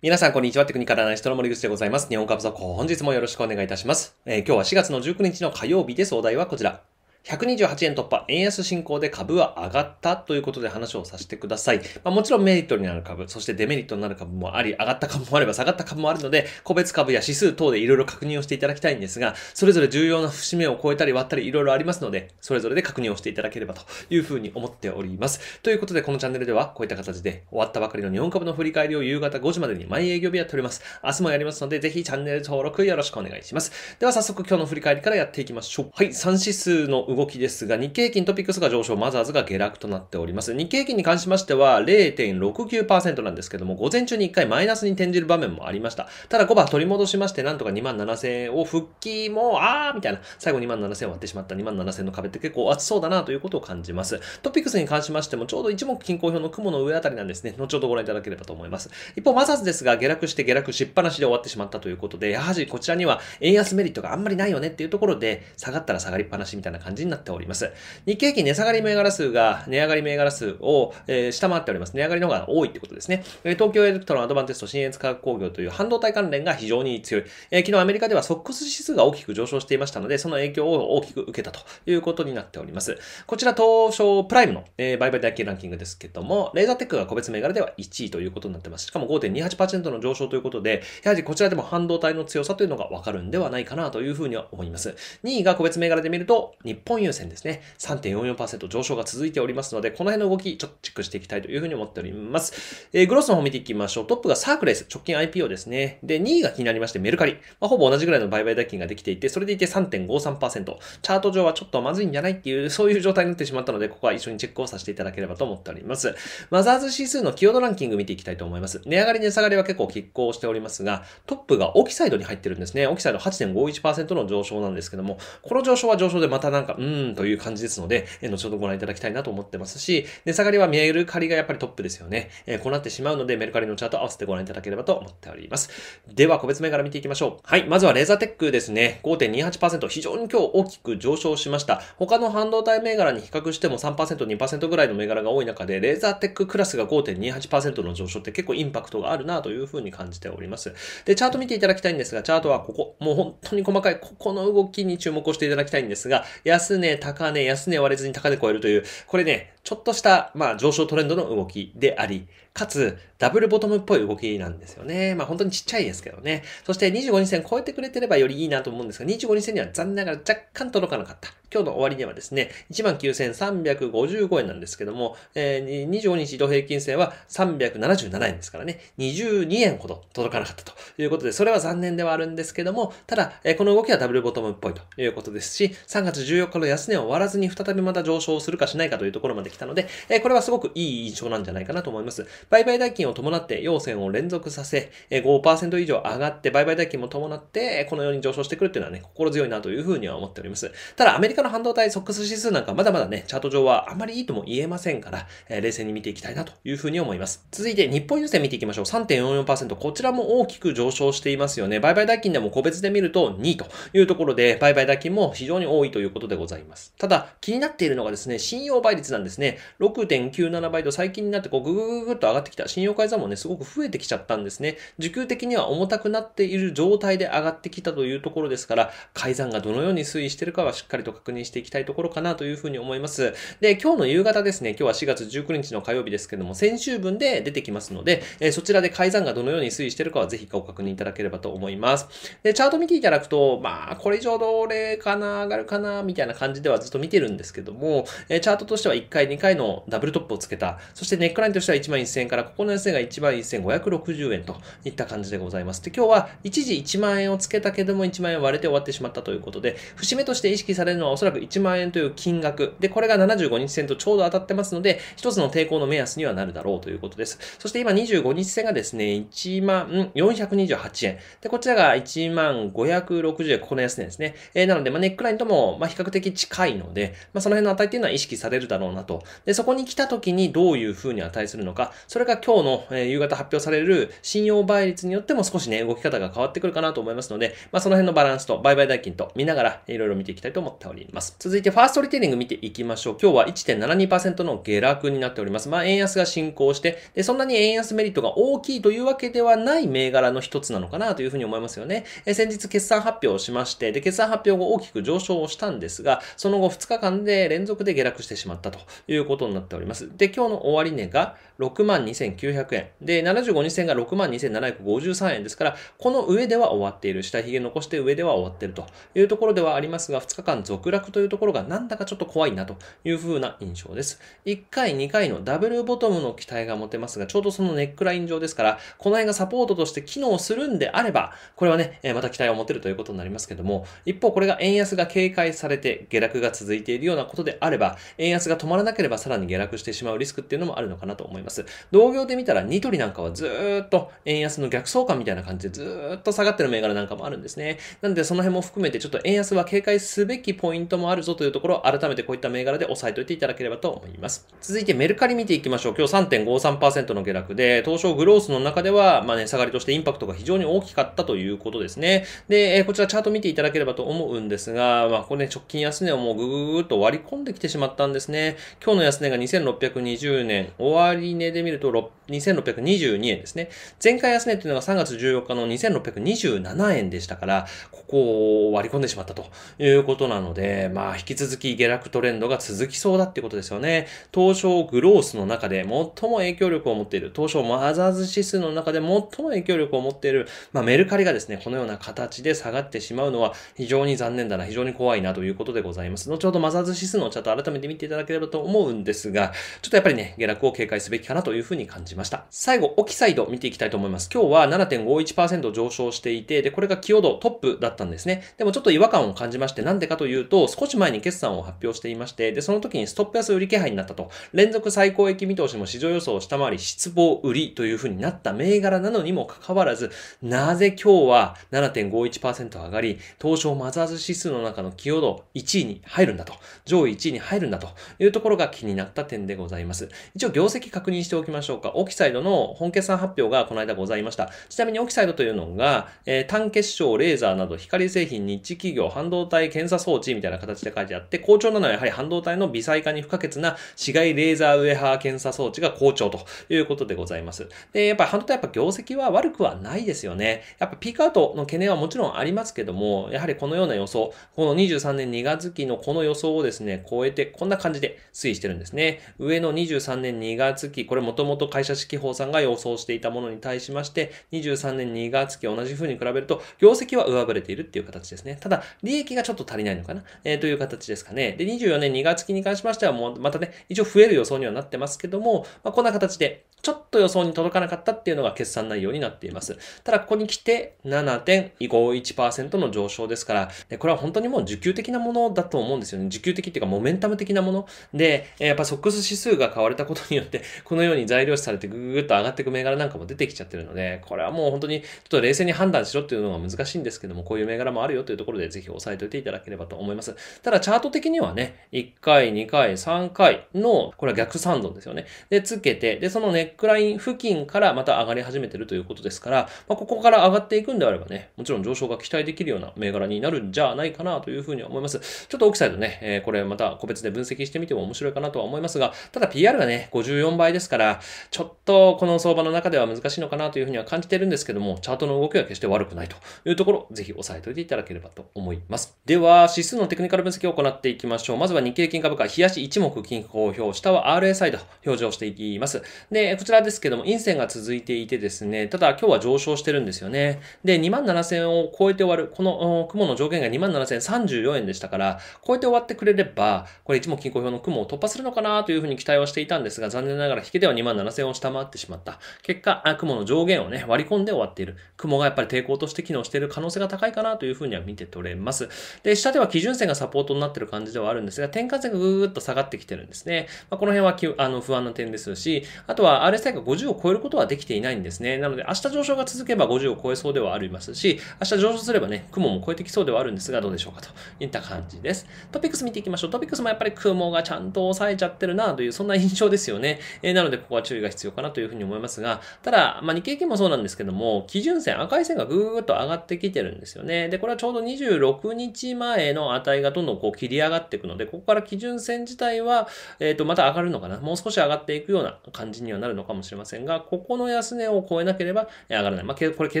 皆さん、こんにちは。テクニカルアナリストの森口でございます。日本株速報、本日もよろしくお願いいたします。えー、今日は4月の19日の火曜日です。お題はこちら。128円突破、円安進行で株は上がったということで話をさせてください。まあ、もちろんメリットになる株、そしてデメリットになる株もあり、上がった株もあれば下がった株もあるので、個別株や指数等でいろいろ確認をしていただきたいんですが、それぞれ重要な節目を超えたり割ったりいろいろありますので、それぞれで確認をしていただければというふうに思っております。ということで、このチャンネルではこういった形で終わったばかりの日本株の振り返りを夕方5時までに毎営業日やっております。明日もやりますので、ぜひチャンネル登録よろしくお願いします。では早速今日の振り返りからやっていきましょう。はい、3指数の動きですが、日経平均トピックスが上昇、マザーズが下落となっております。日経平均に関しましては0.69%なんですけども、午前中に1回マイナスに転じる場面もありました。ただ5番取り戻しまして、なんとか2万7000円を復帰も、あーみたいな、最後2万7000円割ってしまった2万7000円の壁って結構厚そうだなということを感じます。トピックスに関しましても、ちょうど一目均衡表の雲の上あたりなんですね。後ほどご覧いただければと思います。一方、マザーズですが、下落して下落しっぱなしで終わってしまったということで、やはりこちらには円安メリットがあんまりないよねっていうところで、下がったら下がりっぱなしみたいな感じじになっております。日経平均値下がり銘柄数が、値上がり銘柄数を、えー、下回っております。値上がりの方が多いってことですね。えー、東京エレクトロンアドバンテスト新越化学工業という半導体関連が非常に強い。えー、昨日アメリカではソックス指数が大きく上昇していましたので、その影響を大きく受けたということになっております。こちら東証プライムの、えー、売買代金ランキングですけども、レーザーテックが個別銘柄では1位ということになってます。しかも5.28%の上昇ということで、やはりこちらでも半導体の強さというのがわかるんではないかなというふうには思います。2位が個別銘柄で見ると、日本本優先ですね。3.44%上昇が続いておりますので、この辺の動き、ちょっとチェックしていきたいというふうに思っております。えー、グロスの方見ていきましょう。トップがサークレス、直近 IPO ですね。で、2位が気になりまして、メルカリ。まあ、ほぼ同じぐらいの売買代金ができていて、それでいて3.53%。チャート上はちょっとまずいんじゃないっていう、そういう状態になってしまったので、ここは一緒にチェックをさせていただければと思っております。マザーズ指数の寄与度ランキング見ていきたいと思います。値上がり値下がりは結構拮抗しておりますが、トップがオキサイドに入ってるんですね。オキサイド8.51%の上昇なんですけども、この上昇は上昇でまたなんかうーんという感じですので、え後ほどご覧いただきたいなと思ってますし、値下がりはメルカリがやっぱりトップですよね。えこうなってしまうので、メルカリのチャート合わせてご覧いただければと思っております。では、個別銘柄見ていきましょう。はい、まずはレーザーテックですね。5.28%、非常に今日大きく上昇しました。他の半導体銘柄に比較しても3%、2%ぐらいの銘柄が多い中で、レーザーテッククラスが5.28%の上昇って結構インパクトがあるなというふうに感じております。で、チャート見ていただきたいんですが、チャートはここ、もう本当に細かい、ここの動きに注目をしていただきたいんですが、安安値、高値、安値割れずに高値超えるという、これね、ちょっとした、まあ、上昇トレンドの動きであり、かつ、ダブルボトムっぽい動きなんですよね。まあ、本当にちっちゃいですけどね。そして、25日線超えてくれてればよりいいなと思うんですが、25日線には残念ながら若干届かなかった。今日の終わりにはですね、19,355円なんですけども、えー、25日移動平均線は377円ですからね、22円ほど届かなかったということで、それは残念ではあるんですけども、ただ、えー、この動きはダブルボトムっぽいということですし、3月14日の安値を終わらずに再びまた上昇するかしないかというところまで来たので、えー、これはすごくいい印象なんじゃないかなと思います。売買代金を伴って要線を連続させ、ー、5%以上上がって、売買代金も伴って、このように上昇してくるっていうのはね、心強いなというふうには思っております。ただ、アメリカカの半導体ソックス指数なんかまだまだね、チャート上はあまりいいとも言えませんから、えー、冷静に見ていきたいなというふうに思います。続いて日本郵政見ていきましょう。3.44%。こちらも大きく上昇していますよね。売買代金でも個別で見ると2位というところで、売買代金も非常に多いということでございます。ただ、気になっているのがですね、信用倍率なんですね。6.97倍と最近になってこうググググっと上がってきた信用改ざんもね、すごく増えてきちゃったんですね。受給的には重たくなっている状態で上がってきたというところですから、改ざんがどのように推移しているかはしっかりと確確認していきたいところかなというふうに思います。で、今日の夕方ですね、今日は4月19日の火曜日ですけども、先週分で出てきますので、えそちらで改ざんがどのように推移しているかはぜひご確認いただければと思います。で、チャート見ていただくと、まあ、これ以上どれかな、上がるかな、みたいな感じではずっと見てるんですけども、えチャートとしては1回、2回のダブルトップをつけた、そしてネックラインとしては1万1000円から、ここの安値が1万1560円といった感じでございます。で、今日は一時1万円をつけたけども、1万円割れて終わってしまったということで、節目として意識されるのはおそらく1万円という金額。で、これが75日線とちょうど当たってますので、一つの抵抗の目安にはなるだろうということです。そして今25日線がですね、1万428円。で、こちらが1万560円、ここの安値ですね。えー、なので、まあ、ネックラインとも、まあ、比較的近いので、まあ、その辺の値っていうのは意識されるだろうなと。で、そこに来た時にどういう風に値するのか、それが今日の、えー、夕方発表される信用倍率によっても少しね、動き方が変わってくるかなと思いますので、まあ、その辺のバランスと売買代金と見ながらいろいろ見ていきたいと思っております。います。続いて、ファーストリテイリング見ていきましょう。今日は1.72%の下落になっております。まあ、円安が進行して、でそんなに円安メリットが大きいというわけではない銘柄の一つなのかなというふうに思いますよね。え先日決算発表をしまして、で、決算発表後大きく上昇をしたんですが、その後2日間で連続で下落してしまったということになっております。で、今日の終値が62,900円。で、75日線が62,753円ですから、この上では終わっている。下髭残して上では終わっているというところではありますが、2日間続落落というところがなんだかちょっと怖いなという風な印象です。1回、2回のダブルボトムの期待が持てますが、ちょうどそのネックライン上ですから、この辺がサポートとして機能するんであれば、これはね、また期待を持てるということになりますけども、一方これが円安が警戒されて下落が続いているようなことであれば、円安が止まらなければさらに下落してしまうリスクっていうのもあるのかなと思います。同業で見たらニトリなんかはずっと円安の逆相関みたいな感じでずっと下がってる銘柄なんかもあるんですね。なんでその辺も含めてちょっと円安は警戒すべきポイントントもあるぞというところを改めてこういった銘柄で押さえておいていただければと思います。続いてメルカリ見ていきましょう。今日3.53%の下落で、東証グロースの中では、まあ、ね、下がりとしてインパクトが非常に大きかったということですね。で、えこちらチャート見ていただければと思うんですが、まあ、これね、直近安値をもうぐぐぐっと割り込んできてしまったんですね。今日の安値が2620年、終値で見ると2622円ですね。前回安値というのが3月14日の2627円でしたから、ここを割り込んでしまったということなので、えー、まあ、引き続き下落トレンドが続きそうだってことですよね。東証グロースの中で最も影響力を持っている、東証マザーズ指数の中で最も影響力を持っている、まあ、メルカリがですね、このような形で下がってしまうのは非常に残念だな、非常に怖いなということでございます。後ほどマザーズ指数のチャート改めて見ていただければと思うんですが、ちょっとやっぱりね、下落を警戒すべきかなというふうに感じました。最後、オキサイド見ていきたいと思います。今日は7.51%上昇していて、で、これが寄与度トップだったんですね。でもちょっと違和感を感じまして、なんでかというと、少し前に決算を発表していまして、で、その時にストップ安売り気配になったと、連続最高益見通しも市場予想を下回り、失望売りという風になった銘柄なのにもかかわらず、なぜ今日は7.51%上がり、東証マザーズ指数の中の寄与度1位に入るんだと、上位1位に入るんだというところが気になった点でございます。一応業績確認しておきましょうか。オキサイドの本決算発表がこの間ございました。ちなみにオキサイドというのが、えー、単結晶、レーザーなど光製品、日企業、半導体検査装置みたいなたいな形で書いてあって、好調なのはやはり半導体の微細化に不可欠な紫外レーザーウェハー検査装置が好調ということでございます。で、やっぱり半導体やっぱ業績は悪くはないですよね。やっぱピークアウトの懸念はもちろんありますけども、やはりこのような予想、この23年2月期のこの予想をですね、超えてこんな感じで推移してるんですね。上の23年2月期、これもともと会社指揮法さんが予想していたものに対しまして、23年2月期同じ風に比べると、業績は上振れているっていう形ですね。ただ、利益がちょっと足りないのかな。えー、という形ですかね。で、24年2月期に関しましては、もうまたね、一応増える予想にはなってますけども、まあ、こんな形で、ちょっと予想に届かなかったっていうのが決算内容になっています。ただ、ここに来て7.51%の上昇ですから、これは本当にもう受給的なものだと思うんですよね。需給的っていうか、モメンタム的なもの。で、やっぱソックス指数が買われたことによって、このように材料視されてぐーっと上がっていく銘柄なんかも出てきちゃってるので、これはもう本当にちょっと冷静に判断しろっていうのが難しいんですけども、こういう銘柄もあるよというところで、ぜひ押さえておいていただければと思います。ただ、チャート的にはね、1回、2回、3回の、これは逆三度ですよね。で、つけて、で、そのね、ックライン付近からまた上がり始めてるということですから、まあ、ここから上がっていくんであればね、もちろん上昇が期待できるような銘柄になるんじゃないかなというふうに思います。ちょっとオきサイドね、えー、これまた個別で分析してみても面白いかなとは思いますが、ただ PR がね、54倍ですから、ちょっとこの相場の中では難しいのかなというふうには感じてるんですけども、チャートの動きは決して悪くないというところ、ぜひ押さえておいていただければと思います。では、指数のテクニカル分析を行っていきましょう。まずは日経金株価、冷やし一目均衡表、下は RSI と表示をしていきます。で、こちらですけども、陰線が続いていてですね、ただ今日は上昇してるんですよね。で、27,000を超えて終わる、この雲の上限が27,034円でしたから、超えて終わってくれれば、これ一目均衡表の雲を突破するのかなというふうに期待をしていたんですが、残念ながら引きでは27,000を下回ってしまった。結果、雲の上限をね、割り込んで終わっている。雲がやっぱり抵抗として機能している可能性が高いかなというふうには見て取れます。で、下では基準線がサポートになってる感じではあるんですが、転換線がぐーっと下がってきてるんですね。まあ、この辺はあの不安な点ですし、あとは RSI が50を超えることはできていないんですね。なので、明日上昇が続けば50を超えそうではありますし、明日上昇すればね、雲も超えてきそうではあるんですが、どうでしょうかといった感じです。トピックス見ていきましょう。トピックスもやっぱり雲がちゃんと抑えちゃってるなという、そんな印象ですよね。えー、なので、ここは注意が必要かなというふうに思いますが、ただ、まあ、日経金もそうなんですけども、基準線、赤い線がぐーっと上がってきてるんですよね。で、これはちょうど26日前の値がどんどんこう切り上がっていくので、ここから基準線自体は、えっ、ー、と、また上がるのかな。もう少し上がっていくような感じにはなるのかもしれませんが、ここの安値を超えなければ上がらない。まあ、これ計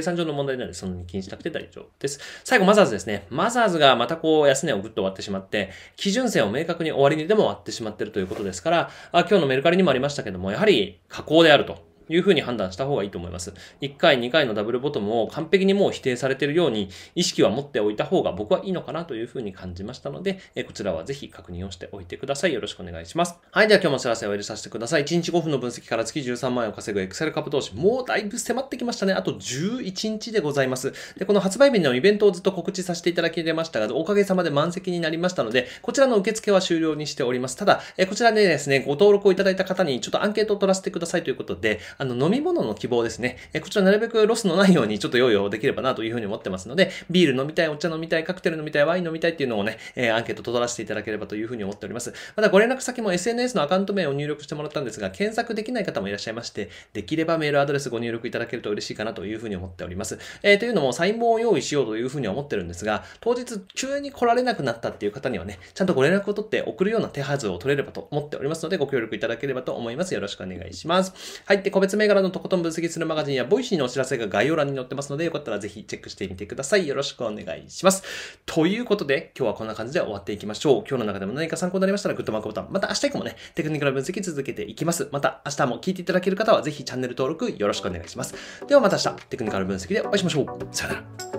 算上の問題なので、そんなに気にしなくて大丈夫です。最後、マザーズですね。マザーズがまたこう安値をぐっと割ってしまって、基準線を明確に終わりにでも割ってしまってるということですから、あ今日のメルカリにもありましたけども、やはり下降であると。いうふうに判断した方がいいと思います。1回、2回のダブルボトムを完璧にもう否定されているように意識は持っておいた方が僕はいいのかなというふうに感じましたので、えこちらはぜひ確認をしておいてください。よろしくお願いします。はい、では今日もお知らせを入れさせてください。1日5分の分析から月13万円を稼ぐエクセル株投資、もうだいぶ迫ってきましたね。あと11日でございます。で、この発売日のイベントをずっと告知させていただきましたが、おかげさまで満席になりましたので、こちらの受付は終了にしております。ただ、えこちらでですね、ご登録をいただいた方にちょっとアンケートを取らせてくださいということで、あの、飲み物の希望ですね。えこちらなるべくロスのないようにちょっと用意をできればなというふうに思ってますので、ビール飲みたい、お茶飲みたい、カクテル飲みたい、ワイン飲みたいっていうのをね、えアンケートと取らせていただければというふうに思っております。またご連絡先も SNS のアカウント名を入力してもらったんですが、検索できない方もいらっしゃいまして、できればメールアドレスご入力いただけると嬉しいかなというふうに思っております。えー、というのも、サイン本を用意しようというふうに思ってるんですが、当日急に来られなくなったっていう方にはね、ちゃんとご連絡を取って送るような手はずを取れればと思っておりますので、ご協力いただければと思います。よろしくお願いします。はい。で、個別別銘柄のとことん分析するマガジンやボイシーのお知らせが概要欄に載ってますので、よかったらぜひチェックしてみてください。よろしくお願いします。ということで、今日はこんな感じで終わっていきましょう。今日の中でも何か参考になりましたら、グッドマークボタン。また明日以降もね、テクニカル分析続けていきます。また明日も聞いていただける方は、ぜひチャンネル登録よろしくお願いします。ではまた明日、テクニカル分析でお会いしましょう。さよなら。